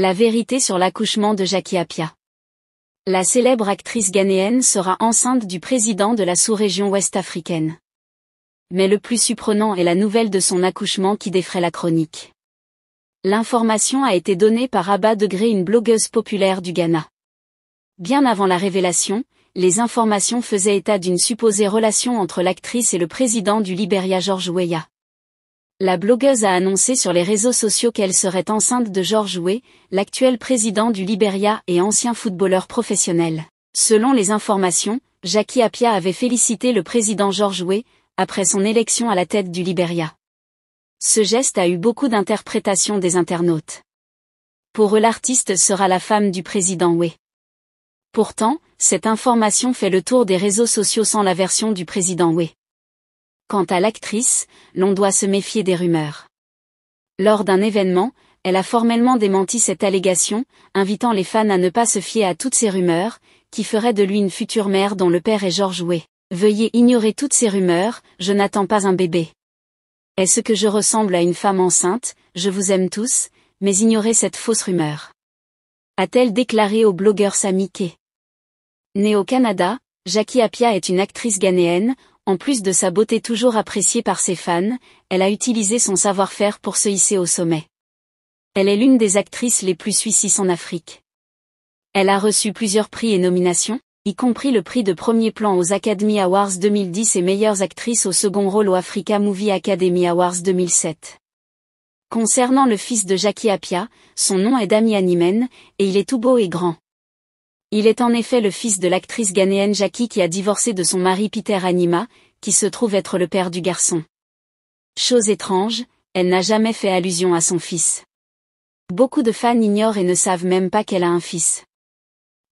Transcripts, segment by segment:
La vérité sur l'accouchement de Jackie Apia. La célèbre actrice ghanéenne sera enceinte du président de la sous-région ouest-africaine. Mais le plus surprenant est la nouvelle de son accouchement qui défraie la chronique. L'information a été donnée par Abba Degré, une blogueuse populaire du Ghana. Bien avant la révélation, les informations faisaient état d'une supposée relation entre l'actrice et le président du Liberia George Weah. La blogueuse a annoncé sur les réseaux sociaux qu'elle serait enceinte de George Way, l'actuel président du Liberia et ancien footballeur professionnel. Selon les informations, Jackie Appia avait félicité le président George Way, après son élection à la tête du Liberia. Ce geste a eu beaucoup d'interprétations des internautes. Pour eux l'artiste sera la femme du président Way. Pourtant, cette information fait le tour des réseaux sociaux sans la version du président Way. Quant à l'actrice, l'on doit se méfier des rumeurs. Lors d'un événement, elle a formellement démenti cette allégation, invitant les fans à ne pas se fier à toutes ces rumeurs, qui feraient de lui une future mère dont le père est George Way. Veuillez ignorer toutes ces rumeurs, je n'attends pas un bébé. Est-ce que je ressemble à une femme enceinte, je vous aime tous, mais ignorez cette fausse rumeur. A-t-elle déclaré au blogueur Mickey. Née au Canada, Jackie Apia est une actrice ghanéenne, en plus de sa beauté toujours appréciée par ses fans, elle a utilisé son savoir-faire pour se hisser au sommet. Elle est l'une des actrices les plus suisses en Afrique. Elle a reçu plusieurs prix et nominations, y compris le prix de premier plan aux Academy Awards 2010 et meilleures actrices au second rôle au Africa Movie Academy Awards 2007. Concernant le fils de Jackie Apia, son nom est Damian Nimen, et il est tout beau et grand. Il est en effet le fils de l'actrice ghanéenne Jackie qui a divorcé de son mari Peter Anima, qui se trouve être le père du garçon. Chose étrange, elle n'a jamais fait allusion à son fils. Beaucoup de fans ignorent et ne savent même pas qu'elle a un fils.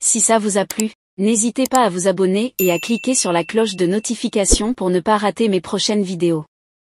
Si ça vous a plu, n'hésitez pas à vous abonner et à cliquer sur la cloche de notification pour ne pas rater mes prochaines vidéos.